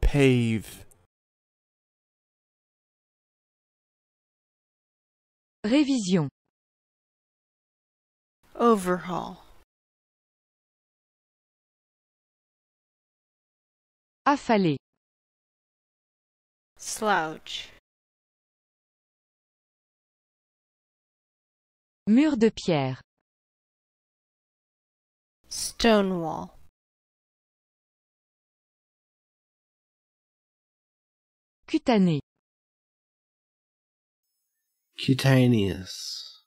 Pave. Révision. Overhaul. Affaler. Slouch. Mur de pierre. Stonewall. cutanée, Cutaneous.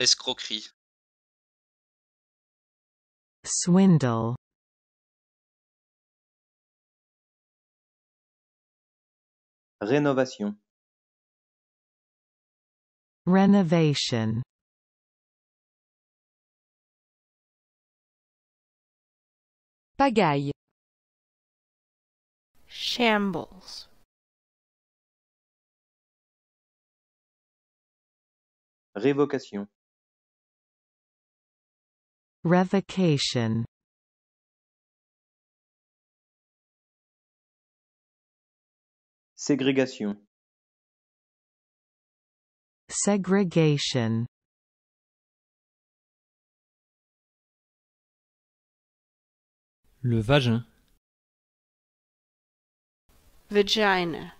Escroquerie. Swindle. Rénovation. Renovation. Pagaille. Shambles. Révocation. Revocation. Ségrégation. Segregation. Le vagin. Vagina.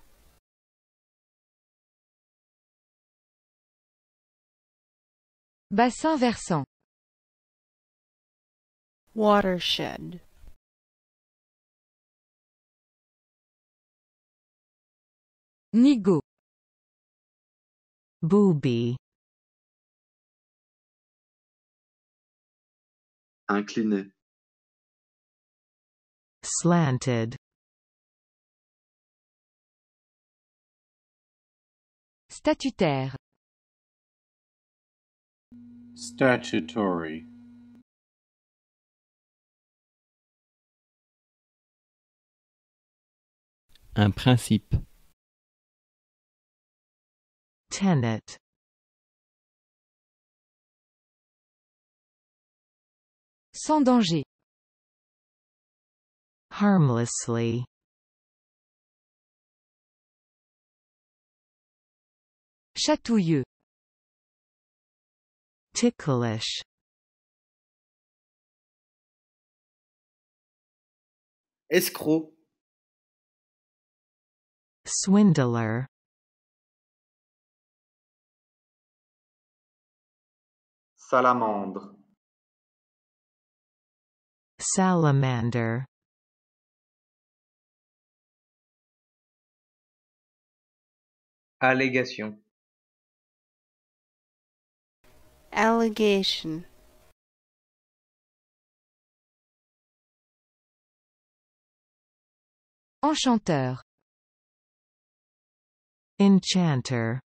Bassin versant. Watershed. Nigo. Booby. Incliné slanted statutaire statutory un principe tenet sans danger harmlessly. Chatouilleux Ticklish Escroc Swindler Salamandre Salamander Allégation Allegation Enchanteur Enchanter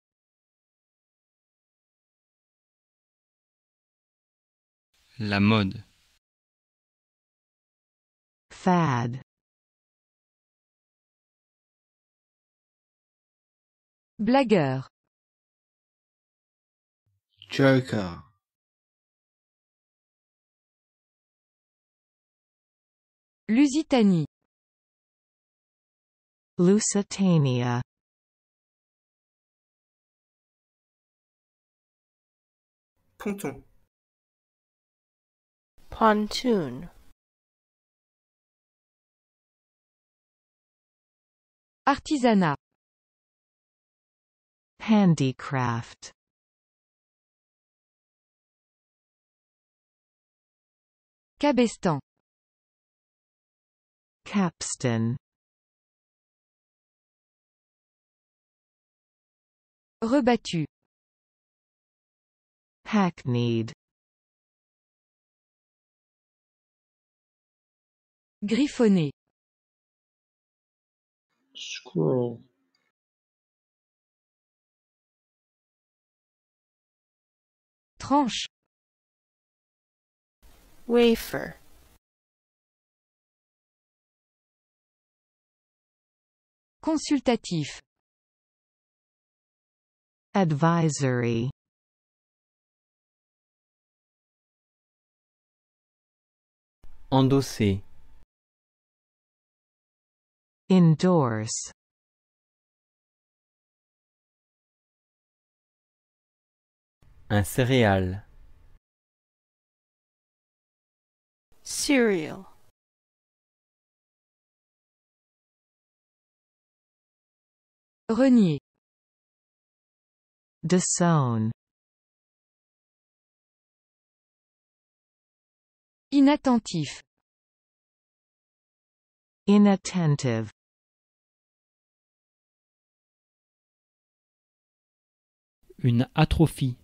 La mode Fad Blagueur. Joker. Lusitanie. Lusitania. Ponton. Pontoon. Artisanat. Handicraft Cabestan Capstan Rebattu Hackneyed Griffonné Squirrel Tranche. Wafer. Consultatif. Advisory. Endosser. Endorse. Un céréal. Cereal. Renier. Disown. Inattentif. Inattentive. Une atrophie.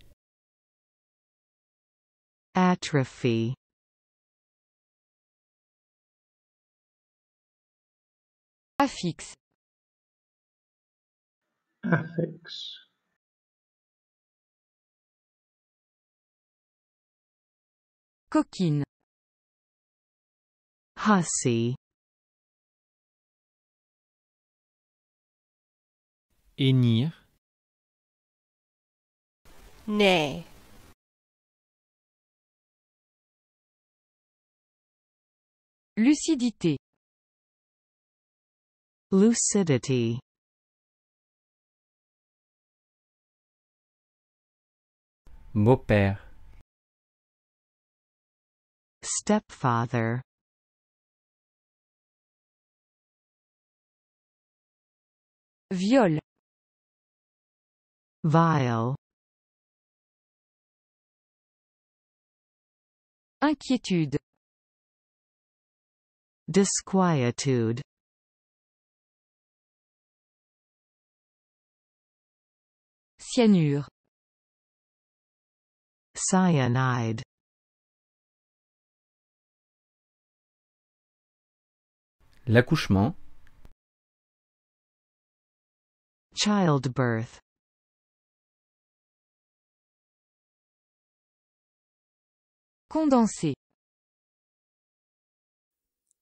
Atrophy Affix Affix Coquine Hussy Énir Nay Lucidité. Lucidity. Beau-père. Stepfather. Viol. Vile. Inquiétude. Disquietude Cyanure Cyanide L'accouchement Childbirth Condensé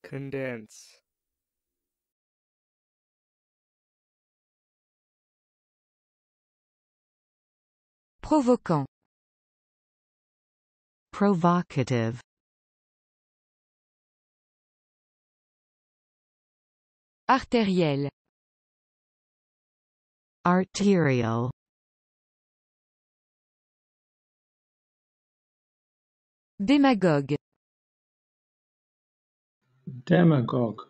Condense Provocant. Provocative Artériel Arterial Démagogue demagogue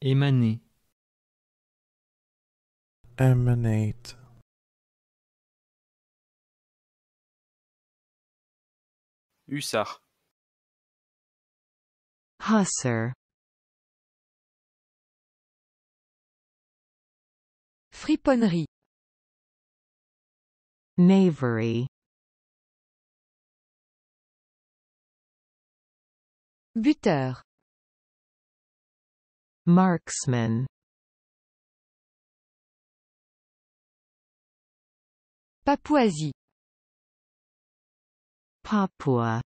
émaner emanate hussard Husser. friponnerie knavery Buteur. Marksman. Papouasie. Papua.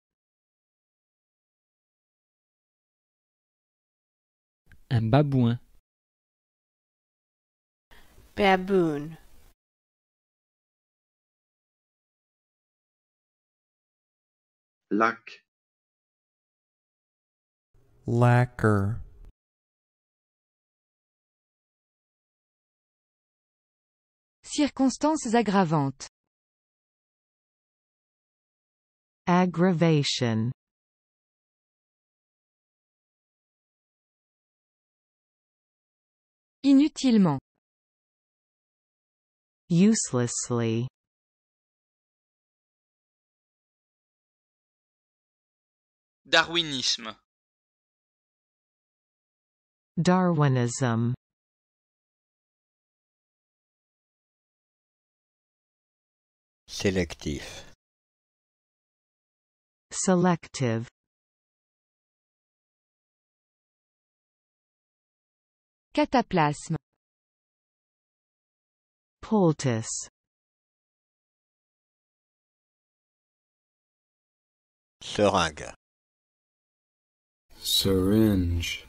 Un babouin. Baboon. Lac. Lacquer Circonstances aggravantes Aggravation Inutilement Uselessly Darwinisme Darwinism Selective. Selective. Cataplasme. Poultice. Seringue. Syringe.